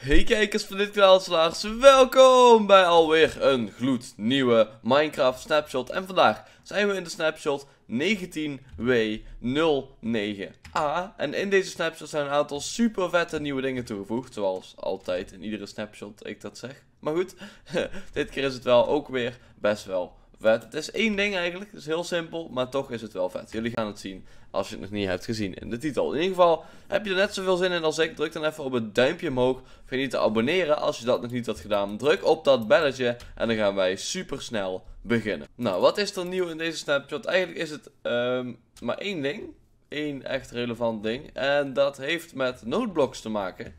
Hey kijkers van dit kanaal Slaars, welkom bij alweer een gloednieuwe Minecraft snapshot. En vandaag zijn we in de snapshot 19W09A. En in deze snapshot zijn een aantal super vette nieuwe dingen toegevoegd, zoals altijd in iedere snapshot ik dat zeg. Maar goed, dit keer is het wel ook weer best wel het is één ding eigenlijk, het is heel simpel, maar toch is het wel vet. Jullie gaan het zien als je het nog niet hebt gezien in de titel. In ieder geval, heb je er net zoveel zin in als ik, druk dan even op het duimpje omhoog. Vergeet niet te abonneren als je dat nog niet had gedaan. Druk op dat belletje en dan gaan wij super snel beginnen. Nou, wat is er nieuw in deze snapshot? Eigenlijk is het ehm, maar één ding, één echt relevant ding. En dat heeft met noteblocks te maken.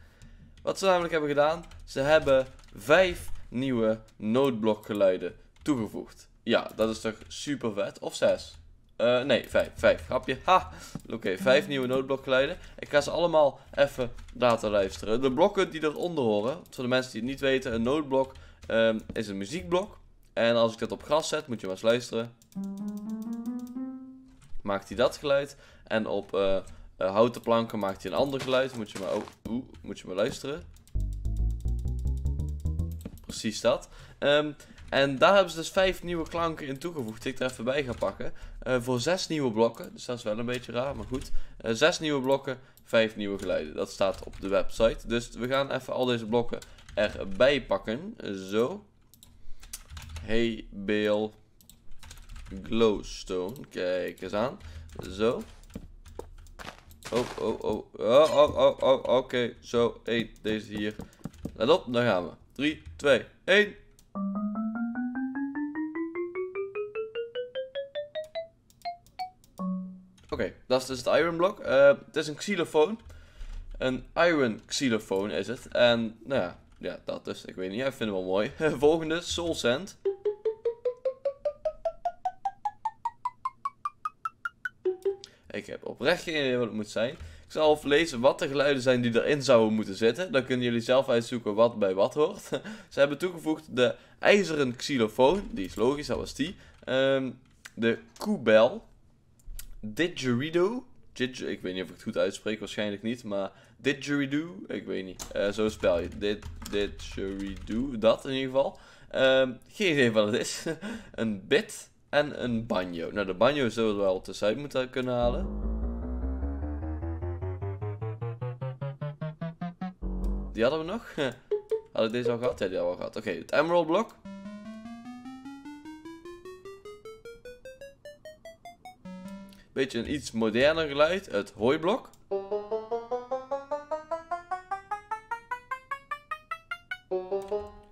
Wat ze namelijk hebben gedaan, ze hebben vijf nieuwe noodblokgeluiden toegevoegd. Ja, dat is toch super vet. Of zes eh, nee, 5. vijf Grapje. Ha! Oké, vijf 5 nieuwe noodblokgeleiden. Ik ga ze allemaal even laten luisteren. De blokken die eronder horen, voor de mensen die het niet weten, een noodblok ehm, is een muziekblok. En als ik dat op gras zet, moet je maar eens luisteren. Maakt hij dat geluid. En op uh, houten planken maakt hij een ander geluid. Moet je maar, oh, moet je maar luisteren. Precies dat. Ehm, en daar hebben ze dus vijf nieuwe klanken in toegevoegd, die ik er even bij ga pakken. Eh, voor zes nieuwe blokken, dus dat is wel een beetje raar, maar goed. Eh, zes nieuwe blokken, vijf nieuwe geluiden. Dat staat op de website. Dus we gaan even al deze blokken erbij pakken. Zo. Hey, Beel. Glowstone. Kijk eens aan. Zo. Oh, oh, oh. Oh, oh, oh, oh. Oké. Zo, één. Deze hier. Let op, daar gaan we. 3, 2, 1. Oké, dat is dus het iron blok. Eh, het is een xylofoon. Een iron xylofoon is het. En nou ja, ja dat dus. Ik weet niet, ik vind het wel mooi. Volgende, soul sand. Ik heb oprecht geen idee wat het moet zijn. Ik zal lezen wat de geluiden zijn die erin zouden moeten zitten. Dan kunnen jullie zelf uitzoeken wat bij wat hoort. Ze hebben toegevoegd de ijzeren xylofoon. Die is logisch, dat was die. Ehm, de koebel. Didgeridoo. Didger, ik weet niet of ik het goed uitspreek, waarschijnlijk niet. Maar Didgeridoo, ik weet niet. Eh, zo spel je. Did, didgeridoo, dat in ieder geval. Ehm, geen idee wat het is. een bit en een banjo. Nou, de banjo zullen we wel site moeten kunnen halen. Die hadden we nog. Had ik deze al gehad? Ja, die hadden we al gehad. Oké, het Emerald blok. beetje een iets moderner geluid, het hooiblok.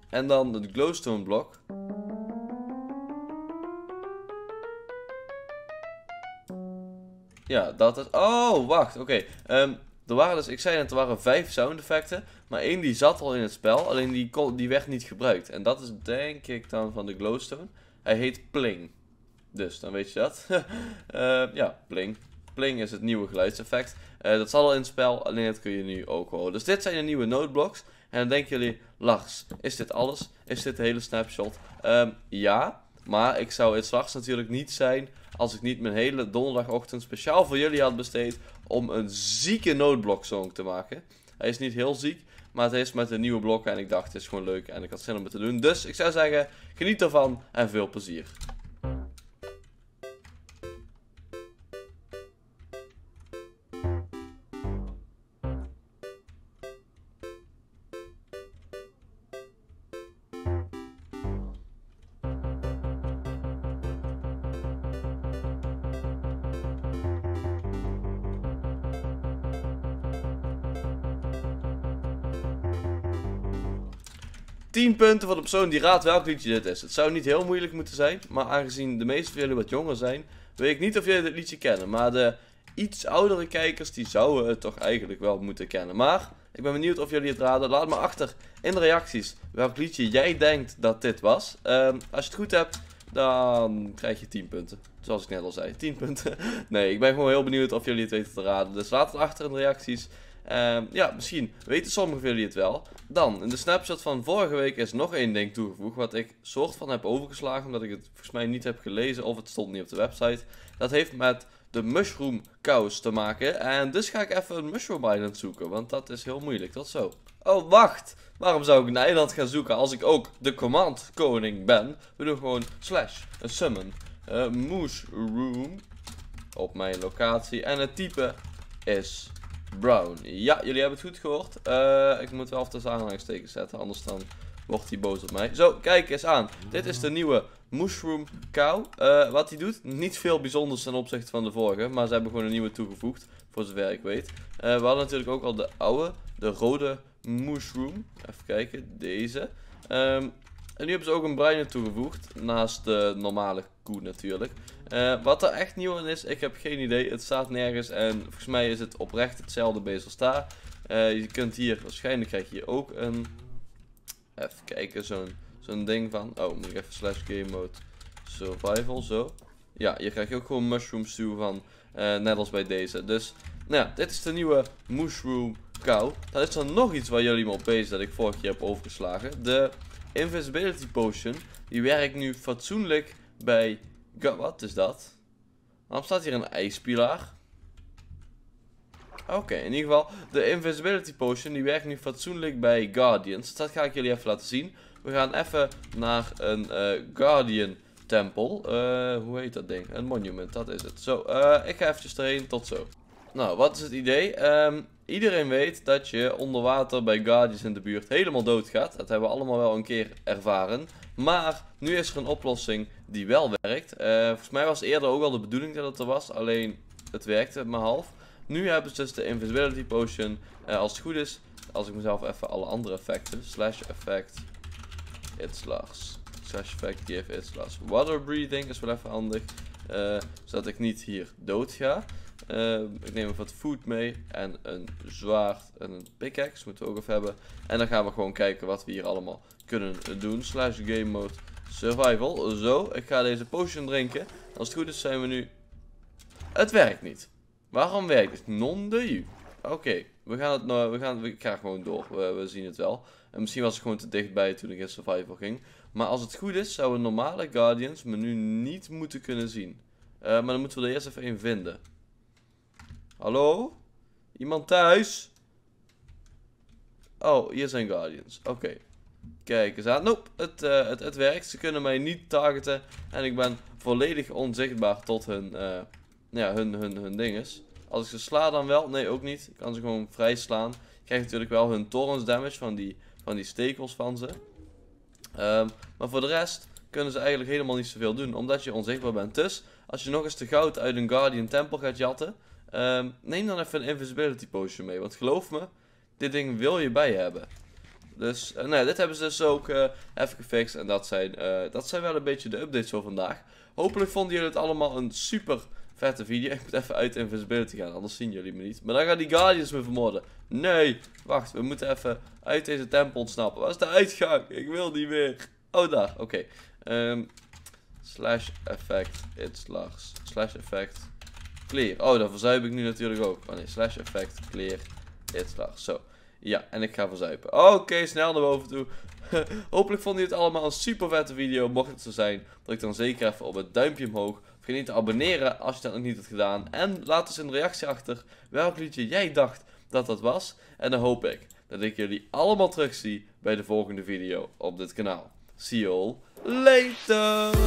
En dan het glowstone blok. Ja, dat is... Oh, wacht, oké. Ehm, er waren dus, ik zei net, er waren vijf sound effecten. Maar één die zat al in het spel, alleen die, die werd niet gebruikt. En dat is denk ik dan van de glowstone. Hij heet Pling. Dus dan weet je dat. Eh, ja, pling. Pling is het nieuwe geluidseffect. Eh, dat zal al in het spel, alleen dat kun je nu ook horen. Dus dit zijn de nieuwe noteblocks. En dan denken jullie, Lars, is dit alles? Is dit de hele snapshot? Ehm, ja, maar ik zou het straks natuurlijk niet zijn als ik niet mijn hele donderdagochtend speciaal voor jullie had besteed om een zieke noteblok song te maken. Hij is niet heel ziek, maar het is met de nieuwe blokken en ik dacht het is gewoon leuk en ik had zin om het te doen. Dus ik zou zeggen, geniet ervan en veel plezier. 10 punten voor de persoon die raadt welk liedje dit is. Het zou niet heel moeilijk moeten zijn, maar aangezien de meeste van jullie wat jonger zijn, weet ik niet of jullie dit liedje kennen. Maar de iets oudere kijkers, die zouden het toch eigenlijk wel moeten kennen. Maar ik ben benieuwd of jullie het raden. Laat me achter in de reacties welk liedje jij denkt dat dit was. Ehm, als je het goed hebt, dan krijg je 10 punten. Zoals ik net al zei, 10 punten. Nee, ik ben gewoon heel benieuwd of jullie het weten te raden. Dus laat het achter in de reacties. Uh, ja, misschien weten sommigen van jullie het wel. Dan, in de snapshot van vorige week is nog één ding toegevoegd. Wat ik soort van heb overgeslagen. Omdat ik het volgens mij niet heb gelezen. Of het stond niet op de website. Dat heeft met de mushroom kous te maken. En dus ga ik even een mushroom island zoeken. Want dat is heel moeilijk. Tot zo. Oh, wacht. Waarom zou ik een eiland gaan zoeken als ik ook de command koning ben? We doen gewoon slash een summon. Uh, mushroom op mijn locatie. En het type is Brown. Ja, jullie hebben het goed gehoord. Eh, ik moet wel even de aanhalingstekens zetten, anders dan wordt hij boos op mij. Zo, kijk eens aan. Dit is de nieuwe Mushroom Cow. Eh, wat hij doet, niet veel bijzonders ten opzichte van de vorige, maar ze hebben gewoon een nieuwe toegevoegd, voor zover ik weet. Eh, we hadden natuurlijk ook al de oude, de rode Mushroom. Even kijken, deze. Ehm, en nu hebben ze ook een bruine toegevoegd, naast de normale koe natuurlijk. Eh, wat er echt nieuw in is, ik heb geen idee. Het staat nergens en volgens mij is het oprecht hetzelfde Bezel uh, je kunt hier, waarschijnlijk krijg je ook een... Even kijken, zo'n zo'n ding van... Oh, moet ik even slash game mode survival, zo. Ja, hier krijg je ook gewoon mushroom stew van, eh, net als bij deze. Dus, nou ja, dit is de nieuwe mushroom kou. Dat is dan nog iets waar jullie me op bezig dat ik vorig keer heb overgeslagen. De invisibility potion, die werkt nu fatsoenlijk bij God, wat is dat? Waarom staat hier een ijspilaar? Oké, in ieder geval, de Invisibility Potion die werkt nu fatsoenlijk bij Guardians. dat ga ik jullie even laten zien. We gaan even naar een eh, Guardian tempel. Eh, hoe heet dat ding? Een monument, dat is het. Zo, eh, ik ga eventjes erheen. Tot zo. Nou, wat is het idee? Um, Iedereen weet dat je onder water bij Guardians in de buurt helemaal dood gaat. Dat hebben we allemaal wel een keer ervaren. Maar nu is er een oplossing die wel werkt. Eh, volgens mij was eerder ook wel de bedoeling dat het er was. Alleen het werkte maar half. Nu hebben ze dus de Invisibility Potion. Eh, als het goed is, als ik mezelf even alle andere effecten. Slash effect. It's last. Slash effect give it last. Water breathing is wel even handig. Eh, zodat ik niet hier dood ga. Ehm, ik neem even wat food mee en een zwaard en een pickaxe moeten we ook even hebben. En dan gaan we gewoon kijken wat we hier allemaal kunnen doen. Slash game mode survival. Zo, ik ga deze potion drinken. Als het goed is zijn we nu... Het werkt niet. Waarom werkt het? Non de Oké, we gaan het nou, we gaan, we gaan gewoon door. We, zien het wel. En misschien was ik gewoon te dichtbij toen ik in survival ging. Maar als het goed is, zouden normale Guardians me nu niet moeten kunnen zien. Ehm, maar dan moeten we er eerst even één vinden. Hallo? Iemand thuis? Oh, hier zijn Guardians. Oké. Okay. Kijk eens aan. Nope, het, eh, het, het werkt. Ze kunnen mij niet targeten. En ik ben volledig onzichtbaar tot hun, uh, ja, hun, hun, hun dinges. Als ik ze sla dan wel? Nee, ook niet. Ik kan ze gewoon vrij slaan. Ik krijg natuurlijk wel hun torens damage van die, van die stekels van ze. Ehm, maar voor de rest kunnen ze eigenlijk helemaal niet zoveel doen. Omdat je onzichtbaar bent. Dus, als je nog eens de goud uit een Guardian Temple gaat jatten... Ehm, neem dan even een invisibility potion mee. Want geloof me, dit ding wil je bij hebben. Dus uh, nou, dit hebben ze dus ook uh, even gefixt. En dat zijn, eh, dat zijn wel een beetje de updates voor vandaag. Hopelijk vonden jullie het allemaal een super vette video. Ik moet even uit invisibility gaan, anders zien jullie me niet. Maar dan gaan die guardians me vermoorden. Nee, wacht, we moeten even uit deze tempel ontsnappen. Waar is de uitgang? Ik wil niet meer. Oh, daar, oké. Ehm, slash effect, it's slars. Slash effect clear. Oh, dan verzuip ik nu natuurlijk ook. Oh nee, slash effect, clear, dit Zo. Ja, en ik ga verzuipen. Oké, snel naar boven toe. Hopelijk vonden jullie het allemaal een super vette video. Mocht het zo zijn, druk dan zeker even op het duimpje omhoog. Vergeet niet te abonneren als je dat nog niet hebt gedaan. En laat eens een reactie achter welk liedje jij dacht dat dat was. En dan hoop ik dat ik jullie allemaal terugzie bij de volgende video op dit kanaal. See you later!